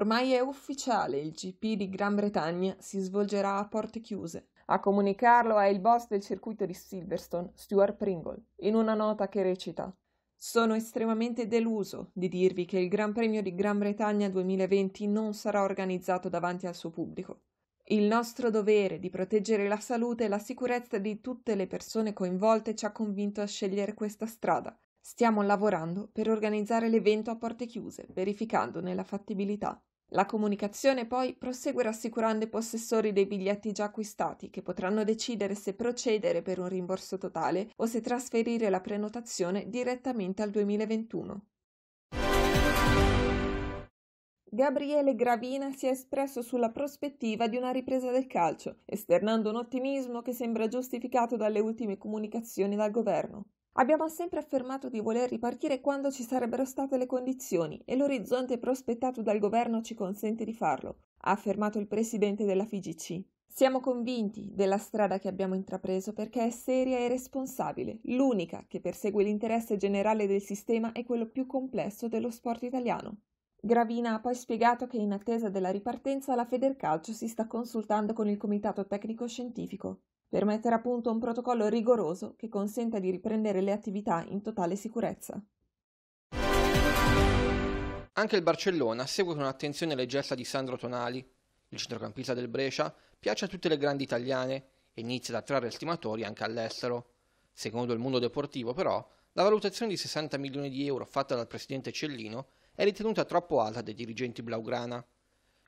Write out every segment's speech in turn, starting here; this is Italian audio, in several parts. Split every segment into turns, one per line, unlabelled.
Ormai è ufficiale, il GP di Gran Bretagna si svolgerà a porte chiuse. A comunicarlo è il boss del circuito di Silverstone, Stuart Pringle, in una nota che recita sono estremamente deluso di dirvi che il Gran Premio di Gran Bretagna 2020 non sarà organizzato davanti al suo pubblico. Il nostro dovere di proteggere la salute e la sicurezza di tutte le persone coinvolte ci ha convinto a scegliere questa strada. Stiamo lavorando per organizzare l'evento a porte chiuse, verificandone la fattibilità. La comunicazione poi prosegue rassicurando i possessori dei biglietti già acquistati che potranno decidere se procedere per un rimborso totale o se trasferire la prenotazione direttamente al 2021. Gabriele Gravina si è espresso sulla prospettiva di una ripresa del calcio, esternando un ottimismo che sembra giustificato dalle ultime comunicazioni dal governo. Abbiamo sempre affermato di voler ripartire quando ci sarebbero state le condizioni e l'orizzonte prospettato dal governo ci consente di farlo, ha affermato il presidente della FIGC. Siamo convinti della strada che abbiamo intrapreso perché è seria e responsabile, l'unica che persegue l'interesse generale del sistema e quello più complesso dello sport italiano. Gravina ha poi spiegato che in attesa della ripartenza la Federcalcio si sta consultando con il Comitato Tecnico Scientifico per mettere a punto un protocollo rigoroso che consenta di riprendere le attività in totale sicurezza.
Anche il Barcellona segue con attenzione le gesta di Sandro Tonali. Il centrocampista del Brescia piace a tutte le grandi italiane e inizia ad attrarre stimatori anche all'estero. Secondo il mondo deportivo, però, la valutazione di 60 milioni di euro fatta dal presidente Cellino è ritenuta troppo alta dai dirigenti blaugrana.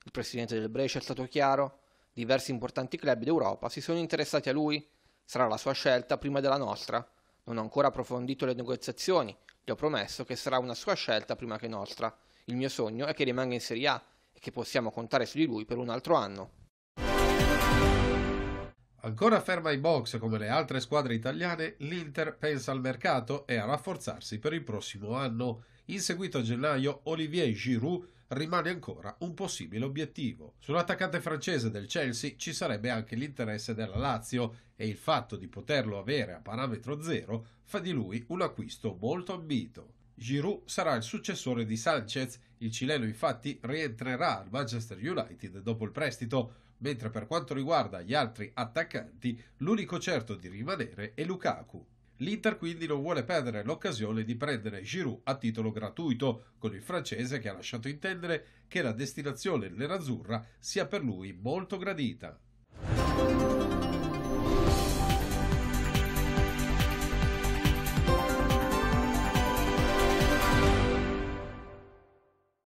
Il presidente del Brescia è stato chiaro, Diversi importanti club d'Europa si sono interessati a lui. Sarà la sua scelta prima della nostra. Non ho ancora approfondito le negoziazioni. Gli ho promesso che sarà una sua scelta prima che nostra. Il mio sogno è che rimanga in Serie A e che possiamo contare su di lui per un altro anno.
Ancora ferma ai box come le altre squadre italiane, l'Inter pensa al mercato e a rafforzarsi per il prossimo anno. In seguito a gennaio, Olivier Giroud rimane ancora un possibile obiettivo. Sull'attaccante francese del Chelsea ci sarebbe anche l'interesse della Lazio e il fatto di poterlo avere a parametro zero fa di lui un acquisto molto ambito. Giroud sarà il successore di Sanchez, il cileno infatti rientrerà al Manchester United dopo il prestito, mentre per quanto riguarda gli altri attaccanti l'unico certo di rimanere è Lukaku. L'Inter quindi non vuole perdere l'occasione di prendere Giroud a titolo gratuito, con il francese che ha lasciato intendere che la destinazione nerazzurra sia per lui molto gradita.